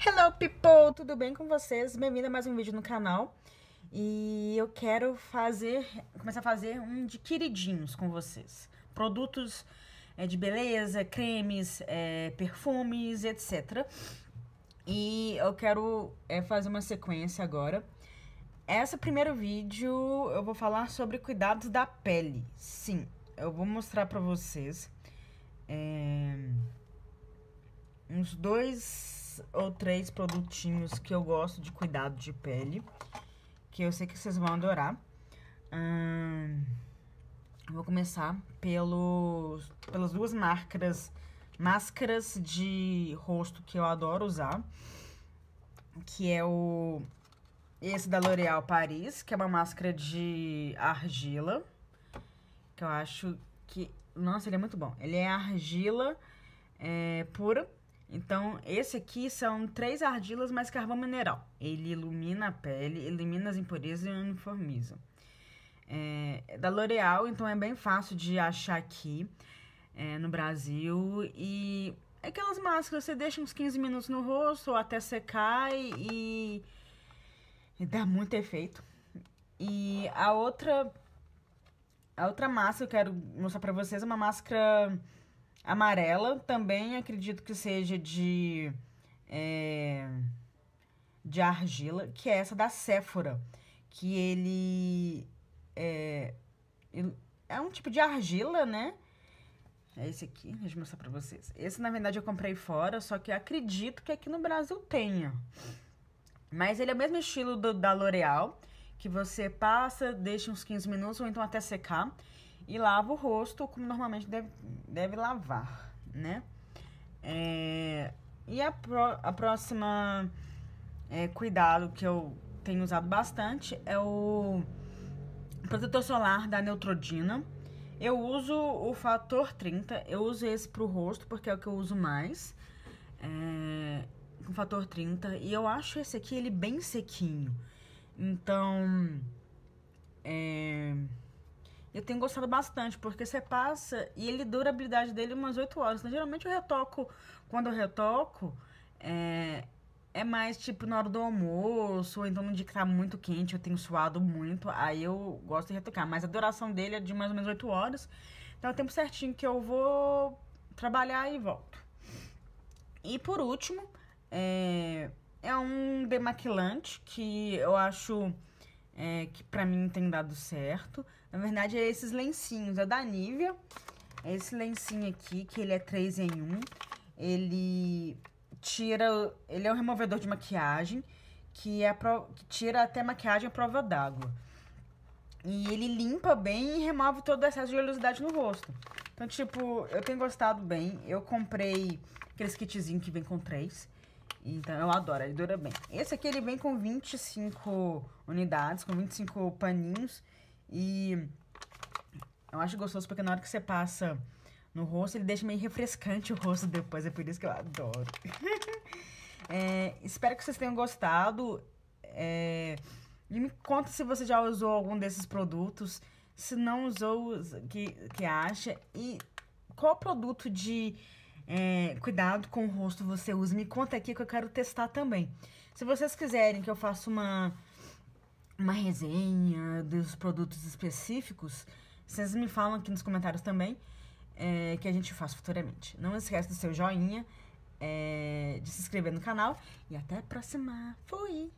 Hello people, tudo bem com vocês? Bem-vindo a mais um vídeo no canal. E eu quero fazer, começar a fazer um de queridinhos com vocês. Produtos é, de beleza, cremes, é, perfumes, etc. E eu quero é, fazer uma sequência agora. Esse primeiro vídeo eu vou falar sobre cuidados da pele. Sim, eu vou mostrar pra vocês é, uns dois ou três produtinhos que eu gosto de cuidado de pele, que eu sei que vocês vão adorar. Hum, vou começar pelos, pelas duas máscaras, máscaras de rosto que eu adoro usar, que é o esse da L'Oréal Paris, que é uma máscara de argila, que eu acho que... Nossa, ele é muito bom. Ele é argila é, pura então, esse aqui são três argilas mais carvão mineral. Ele ilumina a pele, elimina as impurezas e uniformiza. É, é, da L'Oreal, então é bem fácil de achar aqui é, no Brasil. E aquelas máscaras você deixa uns 15 minutos no rosto ou até secar e, e dá muito efeito. E a outra, a outra máscara que eu quero mostrar pra vocês é uma máscara amarela, também acredito que seja de, é, de argila, que é essa da Séfora, que ele é, é um tipo de argila, né? É esse aqui, deixa eu mostrar pra vocês. Esse, na verdade, eu comprei fora, só que acredito que aqui no Brasil tenha. Mas ele é o mesmo estilo do, da L'Oreal, que você passa, deixa uns 15 minutos ou então até secar. E lava o rosto como normalmente deve, deve lavar, né? É, e a, pro, a próxima é, cuidado que eu tenho usado bastante é o protetor solar da Neutrodina. Eu uso o fator 30, eu uso esse pro rosto porque é o que eu uso mais. É, com fator 30. E eu acho esse aqui ele bem sequinho. Então. É. Eu tenho gostado bastante, porque você passa e ele dura a habilidade dele umas 8 horas. Então, geralmente eu retoco, quando eu retoco, é, é mais tipo na hora do almoço, ou então no dia que tá muito quente, eu tenho suado muito, aí eu gosto de retocar. Mas a duração dele é de mais ou menos 8 horas. Então é o tempo certinho que eu vou trabalhar e volto. E por último, é, é um demaquilante que eu acho é, que pra mim tem dado certo. Na verdade, é esses lencinhos. É da Nivea. É esse lencinho aqui, que ele é 3 em 1. Ele tira... Ele é um removedor de maquiagem, que, é pro, que tira até maquiagem à prova d'água. E ele limpa bem e remove todo o excesso de oleosidade no rosto. Então, tipo, eu tenho gostado bem. Eu comprei aqueles kitzinhos que vem com três. Então, eu adoro, ele dura bem. Esse aqui, ele vem com 25 unidades, com 25 paninhos. E eu acho gostoso porque na hora que você passa no rosto, ele deixa meio refrescante o rosto depois. É por isso que eu adoro. é, espero que vocês tenham gostado. É, e me conta se você já usou algum desses produtos. Se não usou, que, que acha. E qual produto de é, cuidado com o rosto você usa. Me conta aqui que eu quero testar também. Se vocês quiserem que eu faça uma, uma resenha dos produtos específicos, vocês me falam aqui nos comentários também, é, que a gente faça futuramente. Não esquece do seu joinha, é, de se inscrever no canal e até a próxima. Fui!